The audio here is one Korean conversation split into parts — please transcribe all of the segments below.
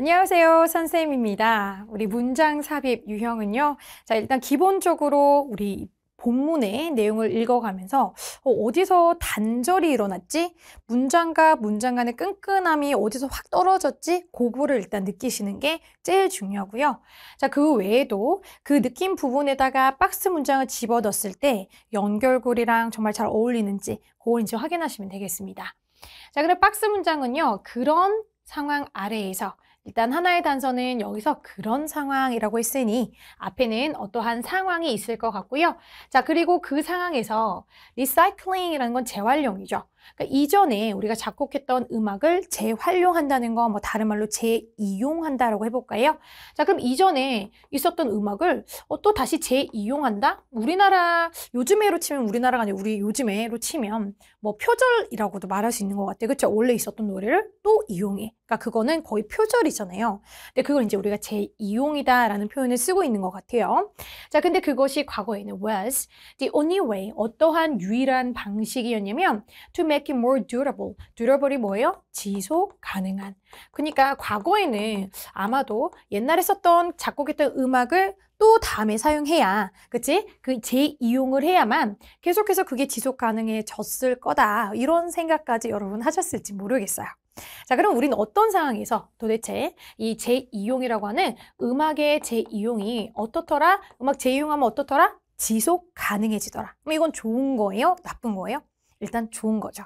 안녕하세요. 선생님입니다. 우리 문장 삽입 유형은요. 자, 일단 기본적으로 우리 본문의 내용을 읽어가면서 어, 디서 단절이 일어났지? 문장과 문장 간의 끈끈함이 어디서 확 떨어졌지? 그거를 일단 느끼시는 게 제일 중요하고요. 자, 그 외에도 그 느낌 부분에다가 박스 문장을 집어넣었을 때 연결고리랑 정말 잘 어울리는지 그거인지 확인하시면 되겠습니다. 자, 그럼 박스 문장은요. 그런 상황 아래에서 일단 하나의 단서는 여기서 그런 상황이라고 했으니 앞에는 어떠한 상황이 있을 것 같고요. 자, 그리고 그 상황에서 리사이클링이라는 건 재활용이죠. 그러니까 이전에 우리가 작곡했던 음악을 재활용한다는 거, 뭐 다른 말로 재이용한다라고 해볼까요? 자, 그럼 이전에 있었던 음악을 어, 또 다시 재이용한다? 우리나라 요즘에로 치면 우리나라가 아니라 우리 요즘에로 치면 뭐 표절이라고도 말할 수 있는 것 같아요. 그렇죠? 원래 있었던 노래를 또 이용해. 그러니까 그거는 거의 표절이잖아요. 근데 그걸 이제 우리가 재이용이다라는 표현을 쓰고 있는 것 같아요. 자, 근데 그것이 과거에는 was the only way 어떠한 유일한 방식이었냐면 to make it more durable. durable이 뭐예요? 지속 가능한. 그러니까 과거에는 아마도 옛날에 썼던 작곡했던 음악을 또 다음에 사용해야 그치? 그 재이용을 해야만 계속해서 그게 지속 가능해졌을 거다 이런 생각까지 여러분 하셨을지 모르겠어요 자 그럼 우리는 어떤 상황에서 도대체 이 재이용이라고 하는 음악의 재이용이 어떻더라? 음악 재이용하면 어떻더라? 지속 가능해지더라 그럼 이건 좋은 거예요? 나쁜 거예요? 일단 좋은 거죠.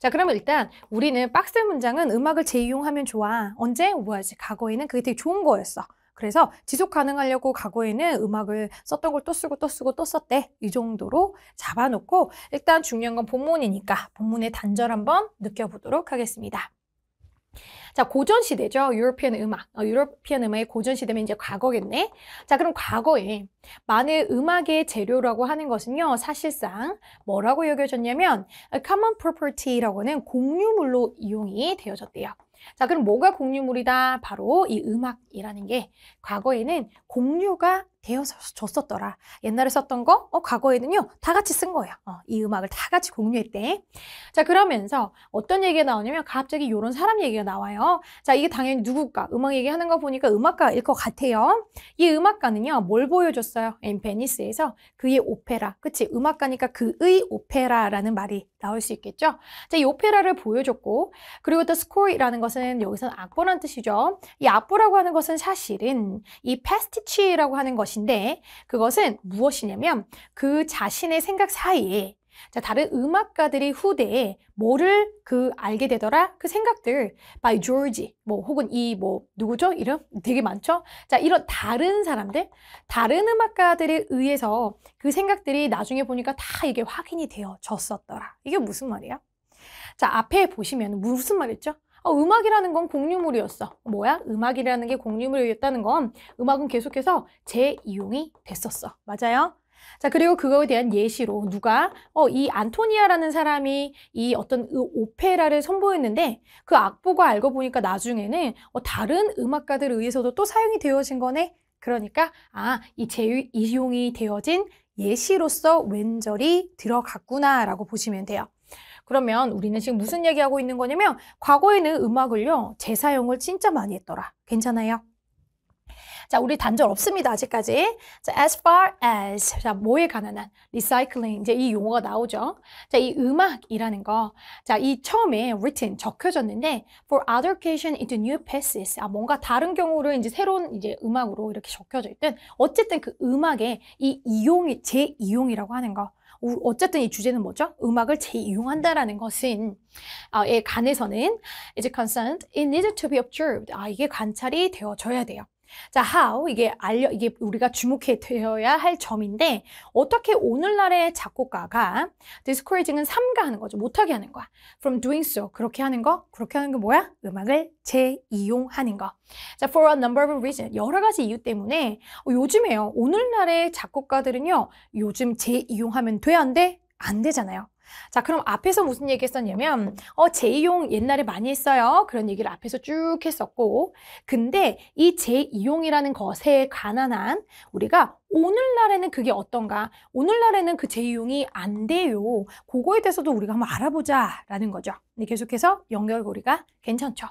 자, 그러면 일단 우리는 박스 문장은 음악을 재이용하면 좋아. 언제? 뭐하지? 과거에는 그게 되게 좋은 거였어. 그래서 지속 가능하려고 과거에는 음악을 썼던 걸 또 쓰고 또 쓰고 또 썼대 이 정도로 잡아놓고 일단 중요한 건 본문이니까 본문의 단절 한번 느껴보도록 하겠습니다. 자, 고전 시대죠. 유로피언 음악. 어, 유로피언 음악의 고전 시대면 이제 과거겠네. 자, 그럼 과거에 많은 음악의 재료라고 하는 것은요. 사실상 뭐라고 여겨졌냐면 어, common property라고 는 공유물로 이용이 되어졌대요. 자, 그럼 뭐가 공유물이다? 바로 이 음악이라는 게 과거에는 공유가 되어서 줬었더라. 옛날에 썼던 거, 어, 과거에는요, 다 같이 쓴 거예요. 어, 이 음악을 다 같이 공유했대. 자, 그러면서 어떤 얘기가 나오냐면 갑자기 이런 사람 얘기가 나와요. 자, 이게 당연히 누굴까? 음악 얘기하는 거 보니까 음악가일 것 같아요. 이 음악가는요, 뭘 보여줬어요? 엠 베니스에서 그의 오페라. 그치? 음악가니까 그의 오페라라는 말이 나올 수 있겠죠? 자, 이 오페라를 보여줬고, 그리고 또 스코이라는 것은 여기서는 악보란 뜻이죠. 이 악보라고 하는 것은 사실은 이 페스티치라고 하는 것이 것인데 그것은 무엇이냐면 그 자신의 생각 사이에 자, 다른 음악가들이 후대에 뭐를 그 알게 되더라? 그 생각들 by George 뭐 혹은 이 뭐 누구죠? 이름 되게 많죠? 자, 이런 다른 사람들, 다른 음악가들에 의해서 그 생각들이 나중에 보니까 다 이게 확인이 되어졌었더라. 이게 무슨 말이야? 자, 앞에 보시면 무슨 말이죠 어, 음악이라는 건 공유물이었어. 뭐야? 음악이라는 게 공유물이었다는 건 음악은 계속해서 재이용이 됐었어. 맞아요? 자, 그리고 그거에 대한 예시로 누가 어, 이 안토니아라는 사람이 이 어떤 오페라를 선보였는데 그 악보가 알고 보니까 나중에는 어, 다른 음악가들 의해서도 또 사용이 되어진 거네. 그러니까 아, 이 재이용이 되어진 예시로서 왼절이 들어갔구나라고 보시면 돼요. 그러면 우리는 지금 무슨 얘기하고 있는 거냐면 과거에는 음악을요 재사용을 진짜 많이 했더라. 괜찮아요? 자, 우리 단절 없습니다. 아직까지. 자, as far as. 자, 뭐에 관한한 리사이클링. 이제 이 용어가 나오죠. 자, 이 음악이라는 거. 자, 이 처음에 written 적혀졌는데 for a l t e r a t i o n into new pieces. 아, 뭔가 다른 경우를 이제 새로운 이제 음악으로 이렇게 적혀져 있든 어쨌든 그 음악에 이 이용이 재이용이라고 하는 거. 어쨌든 이 주제는 뭐죠? 음악을 재이용한다라는 것은 아, 에 관해서는 is concerned, it needs to be observed. 아 이게 관찰이 되어져야 돼요. 자, how 이게 알려 이게 우리가 주목해 되어야 할 점인데 어떻게 오늘날의 작곡가가 discouraging은 삼가하는 거죠. 못하게 하는 거야. from doing so 그렇게 하는 거 그렇게 하는 게 뭐야? 음악을 재이용하는 거. 자, for a number of reasons 여러 가지 이유 때문에 요즘에요. 오늘날의 작곡가들은요. 요즘 재이용하면 돼안 돼? 안 되잖아요. 자, 그럼 앞에서 무슨 얘기 했었냐면, 어, 재이용 옛날에 많이 했어요. 그런 얘기를 앞에서 쭉 했었고, 근데 이 재이용이라는 것에 관한한 우리가 오늘날에는 그게 어떤가? 오늘날에는 그 재이용이 안 돼요. 그거에 대해서도 우리가 한번 알아보자라는 거죠. 근데 네, 계속해서 연결고리가 괜찮죠.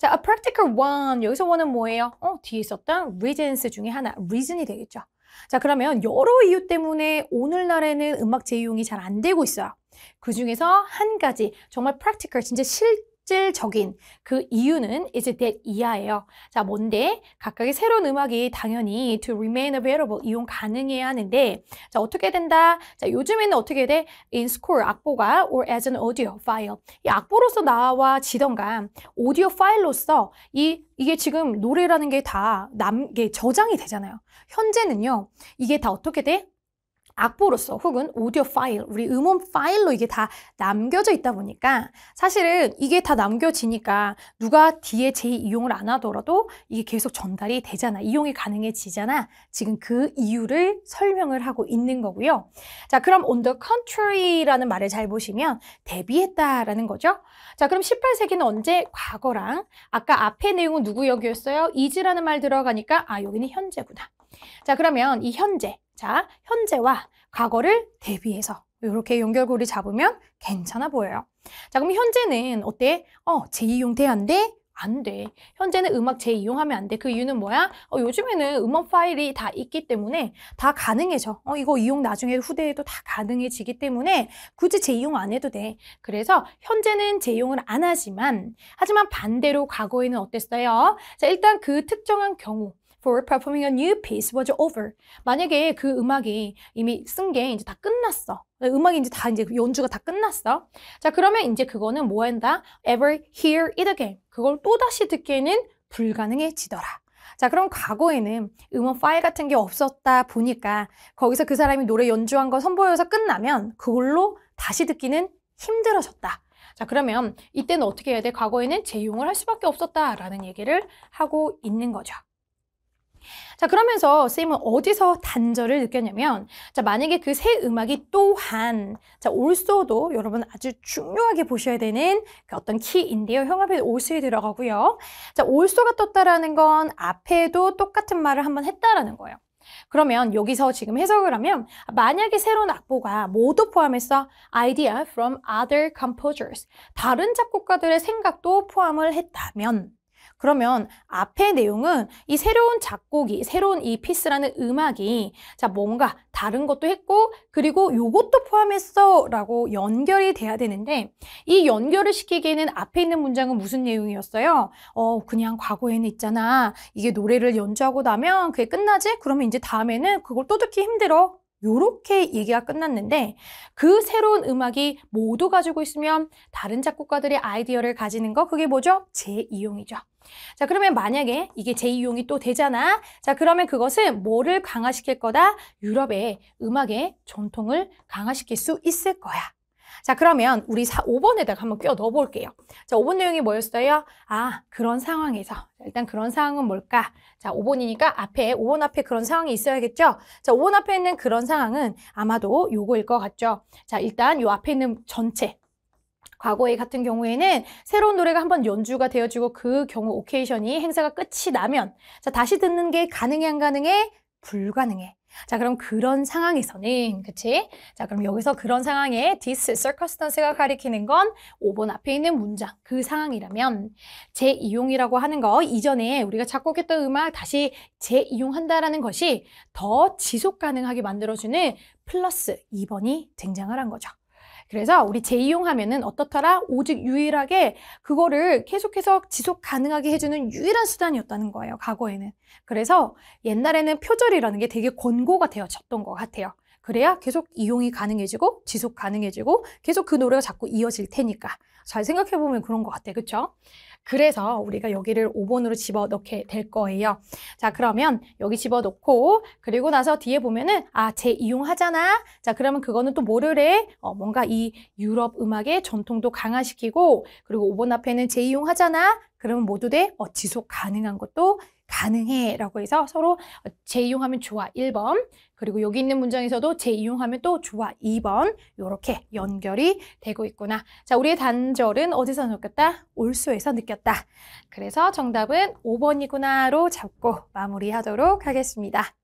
자, a practical one. 여기서 one은 뭐예요? 어, 뒤에 있었던 reasons 중에 하나, reason이 되겠죠. 자, 그러면 여러 이유 때문에 오늘날에는 음악 재이용이 잘 안 되고 있어요. 그 중에서 한 가지 정말 practical 진짜 실질적인 그 이유는 is it that 이하예요. 자 뭔데 각각의 새로운 음악이 당연히 to remain available 이용 가능해야 하는데 자 어떻게 된다. 자 요즘에는 어떻게 돼? in score 악보가 or as an audio file 이 악보로서 나와지던가 오디오 파일로서 이 이게 지금 노래라는 게 다 남게 저장이 되잖아요. 현재는요 이게 다 어떻게 돼? 악보로서 혹은 오디오 파일, 우리 음원 파일로 이게 다 남겨져 있다 보니까 사실은 이게 다 남겨지니까 누가 뒤에 재이용을 안 하더라도 이게 계속 전달이 되잖아. 이용이 가능해지잖아. 지금 그 이유를 설명을 하고 있는 거고요. 자, 그럼 on the contrary라는 말을 잘 보시면 대비했다라는 거죠. 자, 그럼 18세기는 언제? 과거랑 아까 앞에 내용은 누구 여기였어요? is라는 말 들어가니까 아, 여기는 현재구나. 자, 그러면 이 현재 자, 현재와 과거를 대비해서 이렇게 연결고리 잡으면 괜찮아 보여요. 자, 그럼 현재는 어때? 어, 재이용 돼, 안 돼? 안 돼. 현재는 음악 재이용하면 안 돼. 그 이유는 뭐야? 어, 요즘에는 음원 파일이 다 있기 때문에 다 가능해져. 어, 이거 이용 나중에 후대에도 다 가능해지기 때문에 굳이 재이용 안 해도 돼. 그래서 현재는 재이용을 안 하지만 하지만 반대로 과거에는 어땠어요? 자, 일단 그 특정한 경우 for performing a new piece was over. 만약에 그 음악이 이미 쓴 게 이제 다 끝났어. 그 음악이 이제 다 이제 그 연주가 다 끝났어. 자, 그러면 이제 그거는 뭐 한다? ever hear it again. 그걸 또다시 듣기에는 불가능해지더라. 자, 그럼 과거에는 음원 파일 같은 게 없었다 보니까 거기서 그 사람이 노래 연주한 거 선보여서 끝나면 그걸로 다시 듣기는 힘들어졌다. 자, 그러면 이때는 어떻게 해야 돼? 과거에는 재용을 할 수밖에 없었다라는 얘기를 하고 있는 거죠. 자 그러면서 쌤은 어디서 단절을 느꼈냐면 자 만약에 그 새 음악이 또한 자 올소도 여러분 아주 중요하게 보셔야 되는 그 어떤 키인데요. 형합에 올소에 들어가고요. 자 올소가 떴다라는 건 앞에도 똑같은 말을 한번 했다라는 거예요. 그러면 여기서 지금 해석을 하면 만약에 새로운 악보가 모두 포함해서 idea from other composers 다른 작곡가들의 생각도 포함을 했다면 그러면 앞의 내용은 이 새로운 작곡이, 새로운 이 피스라는 음악이 자, 뭔가 다른 것도 했고 그리고 요것도 포함했어 라고 연결이 돼야 되는데 이 연결을 시키기에는 앞에 있는 문장은 무슨 내용이었어요? 어, 그냥 과거에는 있잖아. 이게 노래를 연주하고 나면 그게 끝나지? 그러면 이제 다음에는 그걸 또 듣기 힘들어. 이렇게 얘기가 끝났는데 그 새로운 음악이 모두 가지고 있으면 다른 작곡가들의 아이디어를 가지는 거 그게 뭐죠? 재이용이죠. 자 그러면 만약에 이게 재이용이 또 되잖아. 자 그러면 그것은 뭐를 강화시킬 거다? 유럽의 음악의 전통을 강화시킬 수 있을 거야. 자, 그러면 우리 4, 5번에다가 한번 끼워 넣어볼게요. 자, 5번 내용이 뭐였어요? 아, 그런 상황에서. 일단 그런 상황은 뭘까? 자, 5번이니까 앞에, 5번 앞에 그런 상황이 있어야겠죠? 자, 5번 앞에 있는 그런 상황은 아마도 요거일 것 같죠? 자, 일단 요 앞에 있는 전체, 과거의 같은 경우에는 새로운 노래가 한번 연주가 되어지고 그 경우 오케이션이 행사가 끝이 나면 자 다시 듣는 게 가능해 안 가능해? 불가능해. 자, 그럼 그런 상황에서는, 그치? 자, 그럼 여기서 그런 상황에 this circumstance가 가리키는 건 5번 앞에 있는 문장, 그 상황이라면 재이용이라고 하는 거 이전에 우리가 작곡했던 음악 다시 재이용한다라는 것이 더 지속 가능하게 만들어주는 플러스 2번이 등장을 한 거죠. 그래서 우리 재이용하면은 어떻더라? 오직 유일하게 그거를 계속해서 지속 가능하게 해주는 유일한 수단이었다는 거예요. 과거에는. 그래서 옛날에는 표절이라는 게 되게 권고가 되어졌던 것 같아요. 그래야 계속 이용이 가능해지고 지속 가능해지고 계속 그 노래가 자꾸 이어질 테니까 잘 생각해보면 그런 것 같아 그쵸? 그래서 우리가 여기를 5번으로 집어넣게 될 거예요. 자, 그러면 여기 집어넣고 그리고 나서 뒤에 보면은 아, 재이용하잖아. 자, 그러면 그거는 또 뭐를 해? 어, 뭔가 이 유럽 음악의 전통도 강화시키고 그리고 5번 앞에는 재이용하잖아. 그러면 모두 다 어, 지속 가능한 것도 가능해 라고 해서 서로 재이용하면 어, 좋아 1번 그리고 여기 있는 문장에서도 재이용하면 또 좋아 2번 이렇게 연결이 되고 있구나 자 우리의 단절은 어디서 느꼈다? 올수에서 느꼈다 그래서 정답은 5번이구나로 잡고 마무리하도록 하겠습니다